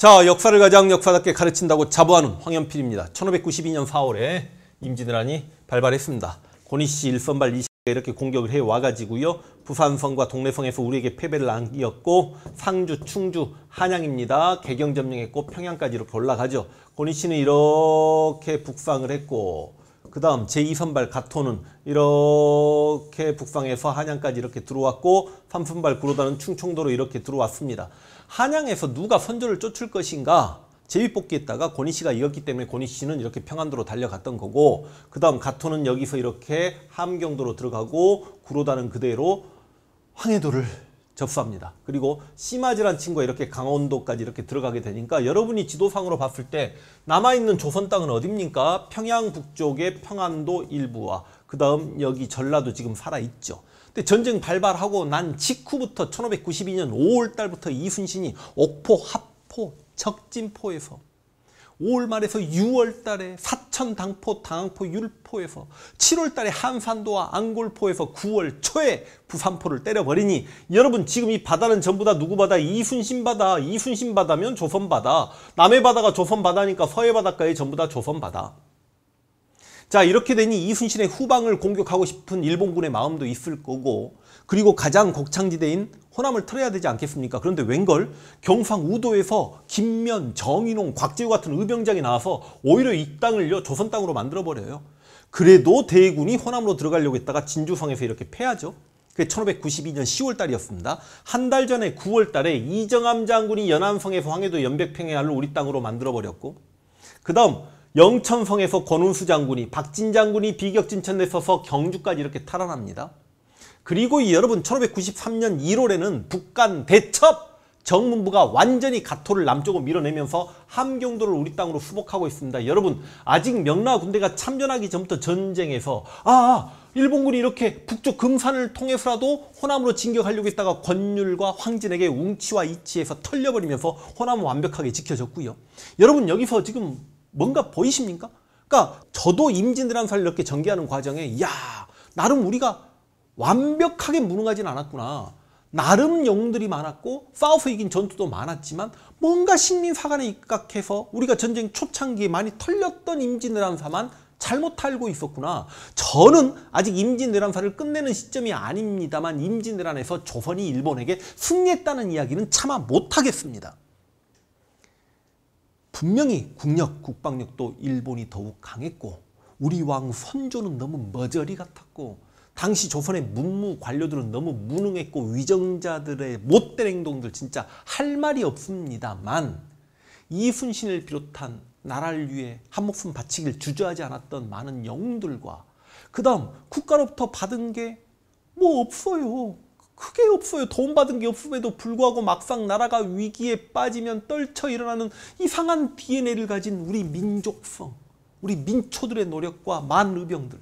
자 역사를 가장 역사답게 가르친다고 자부하는 황현필입니다. 1592년 4월에 임진왜란이 발발했습니다. 고니씨 일선발 20개 이렇게 공격을 해와가지고요. 부산성과 동래성에서 우리에게 패배를 안겼고 상주, 충주, 한양입니다. 개경 점령했고 평양까지 이렇게 올라가죠. 고니씨는 이렇게 북상을 했고 그 다음 제2선발 가토는 이렇게 북상해서 한양까지 이렇게 들어왔고 3선발 구로다는 충청도로 이렇게 들어왔습니다. 한양에서 누가 선조를 쫓을 것인가 제비뽑기했다가 고니 씨가 이겼기 때문에 고니 씨는 이렇게 평안도로 달려갔던 거고 그 다음 가토는 여기서 이렇게 함경도로 들어가고 구로다는 그대로 황해도를 접수합니다. 그리고 심마지란 친구가 이렇게 강원도까지 이렇게 들어가게 되니까 여러분이 지도상으로 봤을 때 남아있는 조선 땅은 어딥니까? 평양 북쪽의 평안도 일부와 그 다음 여기 전라도 지금 살아있죠. 근데 전쟁 발발하고 난 직후부터 1592년 5월 달부터 이순신이 옥포, 합포, 적진포에서 5월 말에서 6월 달에 사천 당포, 당항포, 율포에서 7월 달에 한산도와 안골포에서 9월 초에 부산포를 때려버리니 여러분 지금 이 바다는 전부 다 누구 바다? 이순신 바다. 이순신 바다면 조선 바다. 남해 바다가 조선 바다니까 서해 바닷가에 전부 다 조선 바다. 자 이렇게 되니 이순신의 후방을 공격하고 싶은 일본군의 마음도 있을 거고 그리고 가장 곡창지대인 호남을 털어야 되지 않겠습니까? 그런데 웬걸 경상 우도에서 김면, 정인홍, 곽재우 같은 의병장이 나와서 오히려 이 땅을 조선 땅으로 만들어버려요. 그래도 대군이 호남으로 들어가려고 했다가 진주성에서 이렇게 패하죠. 그게 1592년 10월달이었습니다. 한 달 전에 9월달에 이정암 장군이 연암성에서 황해도 연백평야를 우리 땅으로 만들어버렸고 그 다음 영천성에서 권운수 장군이 박진 장군이 비격진천에 서서 경주까지 이렇게 탈환합니다. 그리고 여러분 1593년 1월에는 북한 대첩 정문부가 완전히 가토를 남쪽으로 밀어내면서 함경도를 우리 땅으로 수복하고 있습니다. 여러분 아직 명나 군대가 참전하기 전부터 전쟁에서 아, 아 일본군이 이렇게 북쪽 금산을 통해서라도 호남으로 진격하려고 했다가 권율과 황진에게 웅치와 이치에서 털려버리면서 호남은 완벽하게 지켜졌고요. 여러분 여기서 지금 뭔가 보이십니까? 그러니까 저도 임진왜란사를 이렇게 전개하는 과정에 야 나름 우리가 완벽하게 무능하진 않았구나. 나름 영웅들이 많았고 싸워서 이긴 전투도 많았지만 뭔가 식민사관에 입각해서 우리가 전쟁 초창기에 많이 털렸던 임진왜란사만 잘못 알고 있었구나. 저는 아직 임진왜란사를 끝내는 시점이 아닙니다만 임진왜란에서 조선이 일본에게 승리했다는 이야기는 차마 못하겠습니다. 분명히 국력, 국방력도 일본이 더욱 강했고 우리 왕 선조는 너무 머저리 같았고 당시 조선의 문무 관료들은 너무 무능했고 위정자들의 못된 행동들 진짜 할 말이 없습니다만 이순신을 비롯한 나라를 위해 한 목숨 바치길 주저하지 않았던 많은 영웅들과 그 다음 국가로부터 받은 게 뭐 없어요. 크게 없어요. 도움받은 게 없음에도 불구하고 막상 나라가 위기에 빠지면 떨쳐 일어나는 이상한 DNA를 가진 우리 민족성, 우리 민초들의 노력과 만의병들.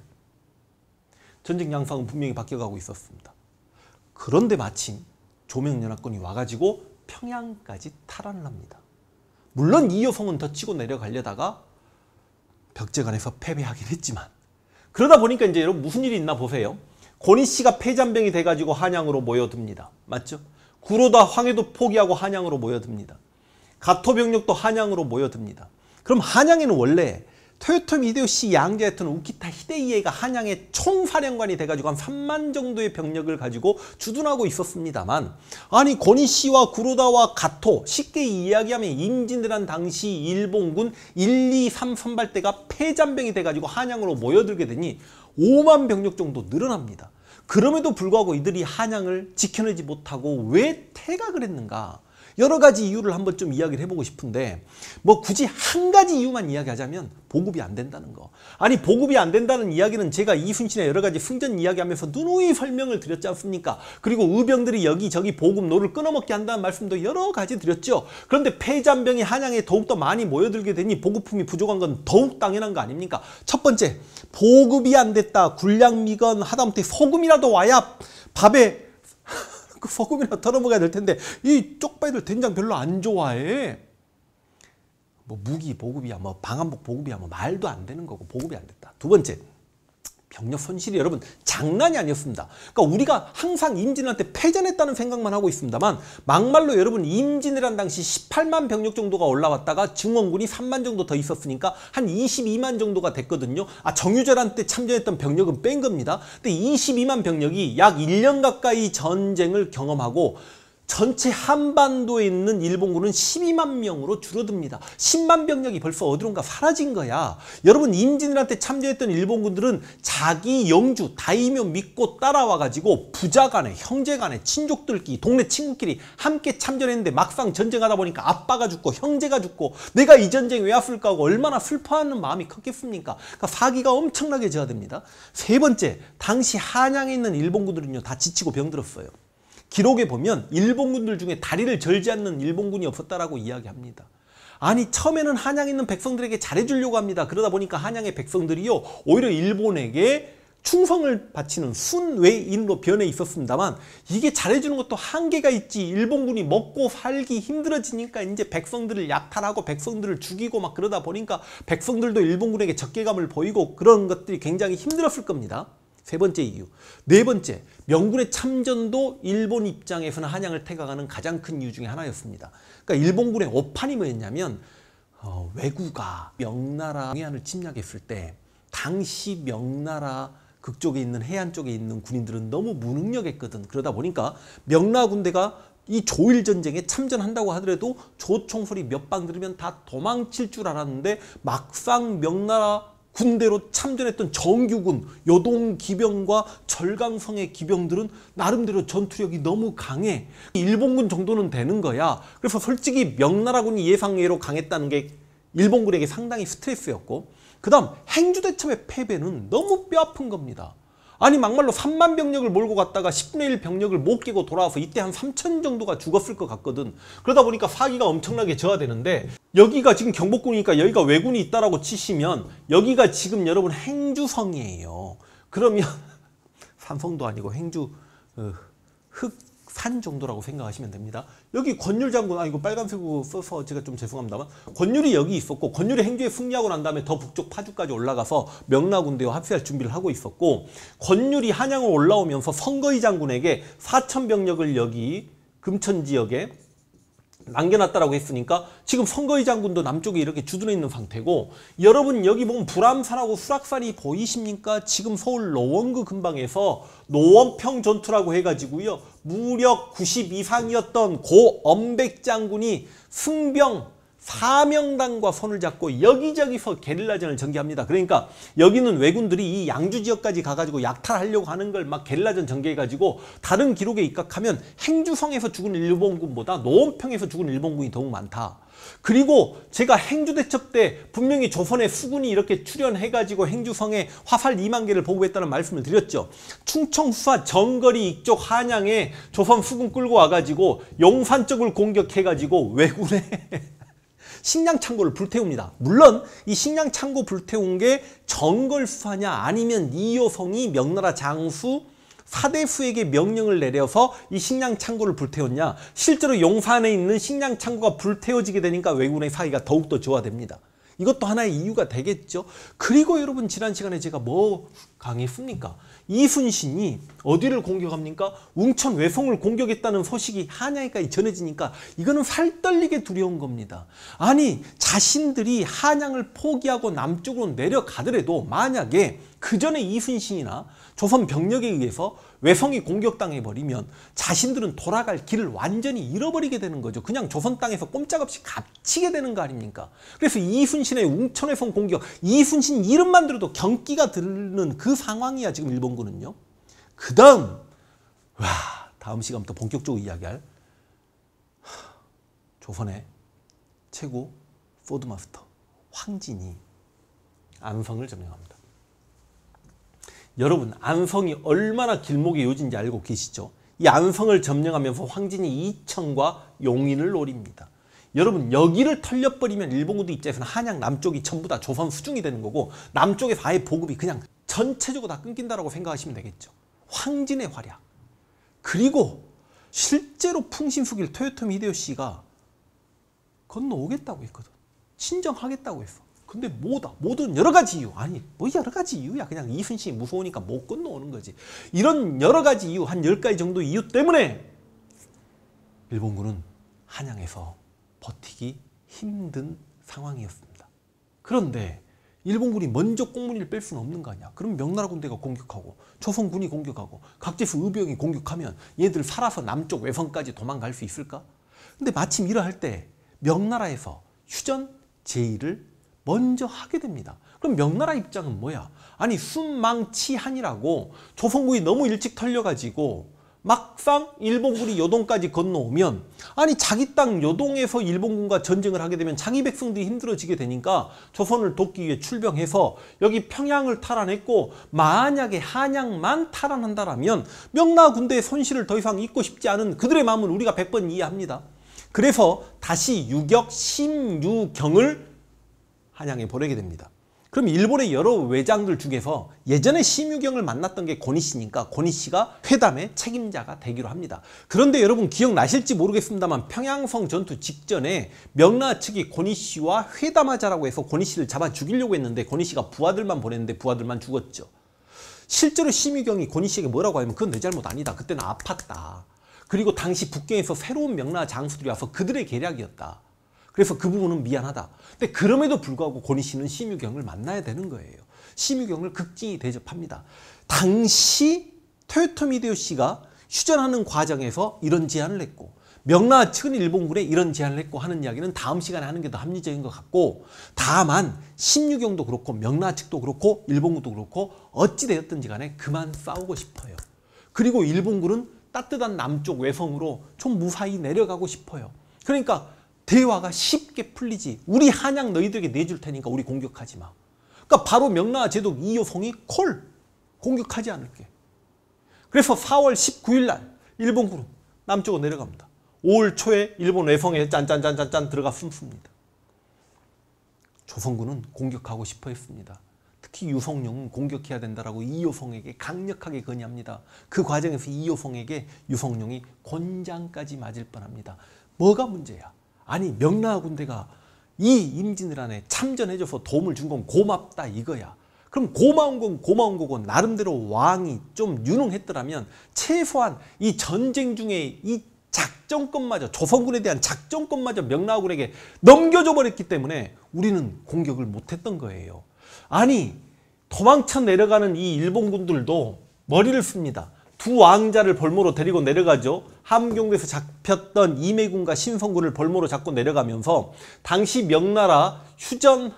전쟁 양상은 분명히 바뀌어가고 있었습니다. 그런데 마침 조명연합군이 와가지고 평양까지 탈환을 합니다. 물론 이 여성은 더 치고 내려가려다가 벽제관에서 패배하긴 했지만 그러다 보니까 이제 여러분 무슨 일이 있나 보세요. 권희 씨가 폐잔병이 돼가지고 한양으로 모여듭니다. 맞죠? 구로다 황해도 포기하고 한양으로 모여듭니다. 가토병력도 한양으로 모여듭니다. 그럼 한양에는 원래 토요토미 히데요시 양자였던 우키타 히데이에가 한양의 총사령관이 돼가지고 한 3만 정도의 병력을 가지고 주둔하고 있었습니다만 아니 권희 씨와 구로다와 가토 쉽게 이야기하면 임진왜란 당시 일본군 1, 2, 3 선발대가 폐잔병이 돼가지고 한양으로 모여들게 되니 5만 병력 정도 늘어납니다. 그럼에도 불구하고 이들이 한양을 지켜내지 못하고 왜 퇴각을 했는가? 여러 가지 이유를 한번 좀 이야기를 해보고 싶은데 뭐 굳이 한 가지 이유만 이야기하자면 보급이 안 된다는 거. 아니 보급이 안 된다는 이야기는 제가 이순신의 여러 가지 승전 이야기하면서 누누이 설명을 드렸지 않습니까? 그리고 의병들이 여기저기 보급로를 끊어먹게 한다는 말씀도 여러 가지 드렸죠. 그런데 폐잔병이 한양에 더욱더 많이 모여들게 되니 보급품이 부족한 건 더욱 당연한 거 아닙니까? 첫 번째 보급이 안 됐다. 군량미건 하다못해 소금이라도 와야 밥에 그 소금이나 털어 먹어야 될 텐데 이쪽이들 된장 별로 안 좋아해. 뭐 무기 보급이야 뭐 방한복 보급이야 뭐 말도 안 되는 거고 보급이 안 됐다. 두 번째 병력 손실이 여러분 장난이 아니었습니다. 그러니까 우리가 항상 임진한테 왜 패전했다는 생각만 하고 있습니다만 막말로 여러분 임진왜란 당시 18만 병력 정도가 올라왔다가 증원군이 3만 정도 더 있었으니까 한 22만 정도가 됐거든요. 아 정유재란 때 참전했던 병력은 뺀 겁니다. 근데 22만 병력이 약 1년 가까이 전쟁을 경험하고 전체 한반도에 있는 일본군은 12만 명으로 줄어듭니다. 10만 병력이 벌써 어디론가 사라진 거야. 여러분 임진왜란때 참조했던 일본군들은 자기 영주 다이묘 믿고 따라와 가지고 부자 간에 형제 간에 친족들끼리 동네 친구끼리 함께 참전했는데 막상 전쟁하다 보니까 아빠가 죽고 형제가 죽고 내가 이 전쟁 왜아플까 하고 얼마나 슬퍼하는 마음이 컸겠습니까. 그러니까 사기가 엄청나게 저하됩니다. 세 번째 당시 한양에 있는 일본군들은요 다 지치고 병들었어요. 기록에 보면 일본군들 중에 다리를 절지 않는 일본군이 없었다라고 이야기합니다. 아니 처음에는 한양에 있는 백성들에게 잘해주려고 합니다. 그러다 보니까 한양의 백성들이요 오히려 일본에게 충성을 바치는 순외인으로 변해 있었습니다만 이게 잘해주는 것도 한계가 있지 일본군이 먹고 살기 힘들어지니까 이제 백성들을 약탈하고 백성들을 죽이고 막 그러다 보니까 백성들도 일본군에게 적개감을 보이고 그런 것들이 굉장히 힘들었을 겁니다. 세 번째 이유. 네 번째, 명군의 참전도 일본 입장에서는 한양을 태각하는 가장 큰 이유 중에 하나였습니다. 그러니까 일본군의 오판이 뭐였냐면 어, 왜구가 명나라 해안을 침략했을 때 당시 명나라 극쪽에 있는 해안 쪽에 있는 군인들은 너무 무능력했거든. 그러다 보니까 명나라 군대가 이 조일 전쟁에 참전한다고 하더라도 조총소리 몇 방 들으면 다 도망칠 줄 알았는데 막상 명나라 군대로 참전했던 정규군, 여동 기병과 절강성의 기병들은 나름대로 전투력이 너무 강해. 일본군 정도는 되는 거야. 그래서 솔직히 명나라군이 예상외로 강했다는 게 일본군에게 상당히 스트레스였고 그 다음 행주대첩의 패배는 너무 뼈아픈 겁니다. 아니 막말로 3만 병력을 몰고 갔다가 10분의 1 병력을 못 깨고 돌아와서 이때 한 3천 정도가 죽었을 것 같거든 그러다 보니까 사기가 엄청나게 저하되는데 여기가 지금 경복궁이니까 여기가 왜군이 있다라고 치시면 여기가 지금 여러분 행주성이에요 그러면 삼성도 아니고 행주 어, 흑산 정도라고 생각하시면 됩니다. 여기 권율 장군, 아 이거 빨간색으로 써서 제가 좀 죄송합니다만 권율이 여기 있었고 권율이 행주에 승리하고 난 다음에 더 북쪽 파주까지 올라가서 명나군대와 합세할 준비를 하고 있었고 권율이 한양을 올라오면서 선거이 장군에게 사천 병력을 여기 금천 지역에 남겨놨다라고 했으니까 지금 선거의 장군도 남쪽에 이렇게 주둔해 있는 상태고 여러분 여기 보면 불암산하고 수락산이 보이십니까? 지금 서울 노원구 근방에서 노원평 전투라고 해가지고요. 무력 90 이상이었던 고 엄백 장군이 승병 사명당과 손을 잡고 여기저기서 게릴라전을 전개합니다. 그러니까 여기는 왜군들이 이 양주 지역까지 가가지고 약탈하려고 하는 걸 막 게릴라전 전개해가지고 다른 기록에 입각하면 행주성에서 죽은 일본군보다 노원평에서 죽은 일본군이 더욱 많다. 그리고 제가 행주대첩 때 분명히 조선의 수군이 이렇게 출연해가지고 행주성에 화살 2만 개를 보고했다는 말씀을 드렸죠. 충청수와 정거리 이쪽 한양에 조선 수군 끌고 와가지고 용산 쪽을 공격해가지고 왜군에 식량 창고를 불태웁니다. 물론 이 식량 창고 불태운 게 정걸수하냐 아니면 이효성이 명나라 장수 사대후에게 명령을 내려서 이 식량 창고를 불태웠냐 실제로 용산에 있는 식량 창고가 불태워지게 되니까 왜군의 사이가 더욱더 좋아됩니다. 이것도 하나의 이유가 되겠죠. 그리고 여러분 지난 시간에 제가 뭐 강의했습니까? 이순신이 어디를 공격합니까? 웅천 외성을 공격했다는 소식이 한양에까지 전해지니까 이거는 살떨리게 두려운 겁니다. 아니 자신들이 한양을 포기하고 남쪽으로 내려가더라도 만약에 그전에 이순신이나 조선 병력에 의해서 외성이 공격당해버리면 자신들은 돌아갈 길을 완전히 잃어버리게 되는 거죠. 그냥 조선 땅에서 꼼짝없이 갇히게 되는 거 아닙니까? 그래서 이순신의 웅천외성 공격, 이순신 이름만 들어도 경기가 드는 그 상황이야 지금 일본군은요. 그 다음, 와 다음 시간부터 본격적으로 이야기할 조선의 최고 포드마스터 황진이 안성을 점령합니다. 여러분 안성이 얼마나 길목의 요지인지 알고 계시죠? 이 안성을 점령하면서 황진이 이천과 용인을 노립니다. 여러분 여기를 털려버리면 일본군들 입장에서는 한양 남쪽이 전부 다 조선 수중이 되는 거고 남쪽에서 아예 보급이 그냥 전체적으로 다 끊긴다라고 생각하시면 되겠죠. 황진의 활약. 그리고 실제로 풍신수길 토요토미 히데요시가 건너오겠다고 했거든. 친정하겠다고 했어. 근데 뭐다? 모든 여러 가지 이유. 아니, 뭐 여러 가지 이유야. 그냥 이순신이 무서우니까 못 건너오는 거지. 이런 여러 가지 이유, 한 열가지 정도 이유 때문에 일본군은 한양에서 버티기 힘든 상황이었습니다. 그런데 일본군이 먼저 공문니를뺄 수는 없는 거 아니야. 그럼 명나라 군대가 공격하고 조선군이 공격하고 각제수 의병이 공격하면 얘들 살아서 남쪽 외성까지 도망갈 수 있을까? 근데 마침 이러할 때 명나라에서 휴전 제의를 먼저 하게 됩니다. 그럼 명나라 입장은 뭐야? 아니 순망치한이라고 조선군이 너무 일찍 털려가지고 막상 일본군이 요동까지 건너오면 아니 자기 땅 요동에서 일본군과 전쟁을 하게 되면 자기 백성들이 힘들어지게 되니까 조선을 돕기 위해 출병해서 여기 평양을 탈환했고 만약에 한양만 탈환한다라면 명나라 군대의 손실을 더 이상 잊고 싶지 않은 그들의 마음은 우리가 100번 이해합니다. 그래서 다시 유격 심유경을 한양에 보내게 됩니다. 그럼 일본의 여러 외장들 중에서 예전에 심유경을 만났던 게 권희 씨니까 권희 씨가 회담의 책임자가 되기로 합니다. 그런데 여러분 기억나실지 모르겠습니다만 평양성 전투 직전에 명나 측이 권희 씨와 회담하자라고 해서 권희 씨를 잡아 죽이려고 했는데 권희 씨가 부하들만 보냈는데 부하들만 죽었죠. 실제로 심유경이 권희 씨에게 뭐라고 하면 그건 내 잘못 아니다. 그때는 아팠다. 그리고 당시 북경에서 새로운 명나 장수들이 와서 그들의 계략이었다. 그래서 그 부분은 미안하다. 근데 그럼에도 불구하고 권희 씨는 심유경을 만나야 되는 거예요. 심유경을 극진히 대접합니다. 당시 토요토 미데오 씨가 휴전하는 과정에서 이런 제안을 했고 명나 측은 일본군에 이런 제안을 했고 하는 이야기는 다음 시간에 하는 게 더 합리적인 것 같고 다만 심유경도 그렇고 명나 측도 그렇고 일본군도 그렇고 어찌되었든지 간에 그만 싸우고 싶어요. 그리고 일본군은 따뜻한 남쪽 외성으로 총 무사히 내려가고 싶어요. 그러니까 대화가 쉽게 풀리지. 우리 한양 너희들에게 내줄 테니까 우리 공격하지 마. 그러니까 바로 명나와 제독 이효성이 콜! 공격하지 않을게. 그래서 4월 19일 날 일본 군은 남쪽으로 내려갑니다. 5월 초에 일본 외성에 짠짠짠짠짠 들어가 숨습니다. 조선군은 공격하고 싶어 했습니다. 특히 유성룡은 공격해야 된다라고 이효성에게 강력하게 건의합니다. 그 과정에서 이효성에게 유성룡이 권장까지 맞을 뻔합니다. 뭐가 문제야? 아니 명나 군대가 이 임진왜란에 참전해줘서 도움을 준 건 고맙다 이거야. 그럼 고마운 건 고마운 거고 나름대로 왕이 좀 유능했더라면 최소한 이 전쟁 중에 이 작전권마저 조선군에 대한 작전권마저 명나군에게 넘겨줘 버렸기 때문에 우리는 공격을 못했던 거예요. 아니 도망쳐 내려가는 이 일본군들도 머리를 씁니다. 두 왕자를 벌모로 데리고 내려가죠. 함경도에서 잡혔던 이매군과 신성군을 벌모로 잡고 내려가면서 당시 명나라 휴전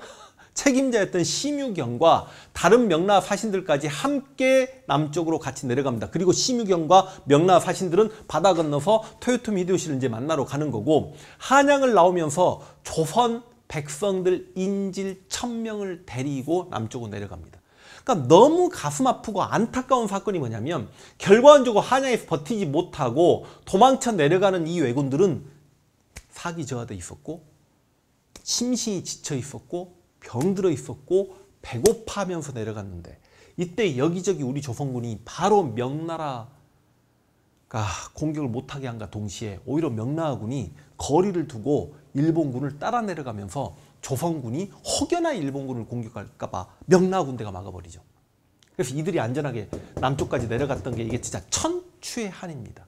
책임자였던 심유경과 다른 명나라 사신들까지 함께 남쪽으로 같이 내려갑니다. 그리고 심유경과 명나라 사신들은 바다 건너서 토요토미 히데요시를 이제 만나러 가는 거고 한양을 나오면서 조선 백성들 인질 천명을 데리고 남쪽으로 내려갑니다. 그러니까 너무 가슴 아프고 안타까운 사건이 뭐냐면 결과적으로 한양에서 버티지 못하고 도망쳐 내려가는 이 왜군들은 사기 저하돼 있었고 심신이 지쳐 있었고 병들어 있었고 배고파하면서 내려갔는데 이때 여기저기 우리 조선군이 바로 명나라가 공격을 못하게 한가 동시에 오히려 명나라군이 거리를 두고 일본군을 따라 내려가면서 조선군이 혹여나 일본군을 공격할까 봐 명나 군대가 막아버리죠. 그래서 이들이 안전하게 남쪽까지 내려갔던 게 이게 진짜 천추의 한입니다.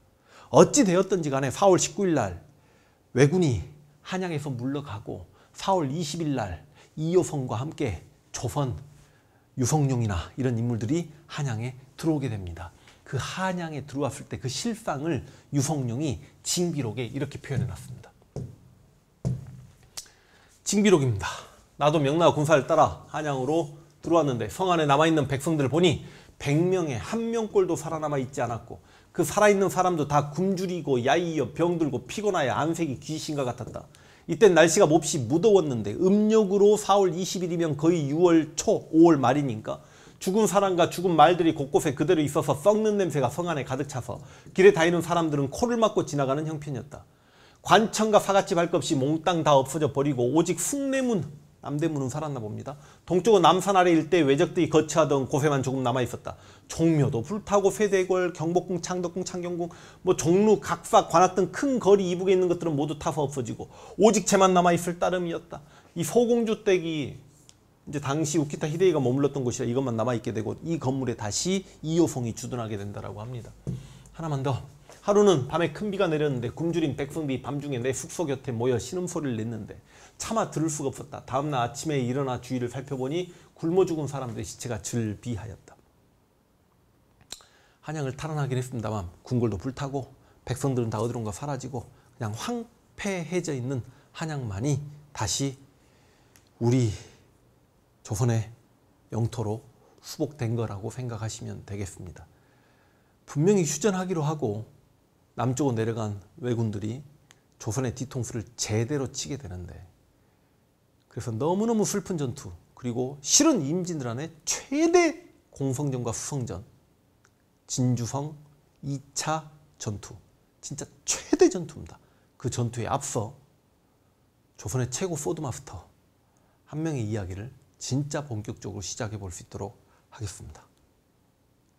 어찌 되었던지 간에 4월 19일 날 왜군이 한양에서 물러가고 4월 20일 날 이호성과 함께 조선, 유성룡이나 이런 인물들이 한양에 들어오게 됩니다. 그 한양에 들어왔을 때 그 실상을 유성룡이 진기록에 이렇게 표현해 놨습니다. 징비록입니다. 나도 명나라 군사를 따라 한양으로 들어왔는데 성 안에 남아있는 백성들을 보니 100명에 한 명꼴도 살아남아 있지 않았고 그 살아있는 사람도 다 굶주리고 야이어 병들고 피곤하여 안색이 귀신과 같았다. 이땐 날씨가 몹시 무더웠는데 음력으로 4월 20일이면 거의 6월 초 5월 말이니까 죽은 사람과 죽은 말들이 곳곳에 그대로 있어서 썩는 냄새가 성 안에 가득 차서 길에 다니는 사람들은 코를 막고 지나가는 형편이었다. 관청과 사갓집 할것 없이 몽땅 다 없어져 버리고 오직 숭례문 남대문은 살았나 봅니다. 동쪽은 남산 아래 일대 외적들이 거처하던 곳에만 조금 남아있었다. 종묘도 불타고 세대골, 경복궁, 창덕궁, 창경궁, 뭐 종루, 각사, 관악 등 큰 거리 이북에 있는 것들은 모두 타서 없어지고 오직 채만 남아있을 따름이었다. 이 소공주 댁이 이제 당시 우키타 히데이가 머물렀던 곳이라 이것만 남아있게 되고 이 건물에 다시 이호성이 주둔하게 된다고 합니다. 하나만 더. 하루는 밤에 큰 비가 내렸는데 굶주린 백성들이 밤중에 내 숙소 곁에 모여 신음소리를 냈는데 차마 들을 수가 없었다. 다음날 아침에 일어나 주위를 살펴보니 굶어 죽은 사람들의 시체가 즐비하였다. 한양을 탈환하긴 했습니다만 궁궐도 불타고 백성들은 다 어디론가 사라지고 그냥 황폐해져 있는 한양만이 다시 우리 조선의 영토로 수복된 거라고 생각하시면 되겠습니다. 분명히 휴전하기로 하고 남쪽으로 내려간 왜군들이 조선의 뒤통수를 제대로 치게 되는데 그래서 너무너무 슬픈 전투 그리고 실은 임진왜란의 최대 공성전과 수성전 진주성 2차 전투 진짜 최대 전투입니다. 그 전투에 앞서 조선의 최고 소드마스터 한 명의 이야기를 진짜 본격적으로 시작해 볼 수 있도록 하겠습니다.